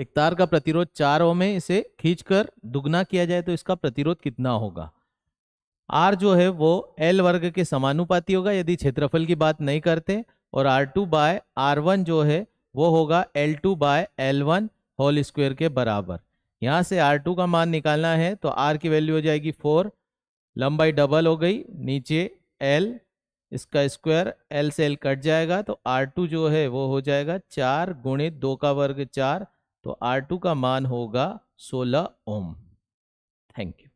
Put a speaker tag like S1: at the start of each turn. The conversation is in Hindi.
S1: एक तार का प्रतिरोध चार ओम है इसे खींचकर दुगना किया जाए तो इसका प्रतिरोध कितना होगा आर जो है वो एल वर्ग के समानुपाती होगा यदि क्षेत्रफल की बात नहीं करते और R two by R one जो है वो होगा L two by L one whole square के बराबर यहाँ से आर टू का मान निकालना है तो आर की वैल्यू हो जाएगी फोर लंबाई डबल हो गई नीचे एल इसका स्क्वायर एल से एल कट जाएगा तो आर टू जो है वो हो जाएगा चार गुणे दो का वर्ग चार तो आर टू का मान होगा सोलह ओम थैंक यू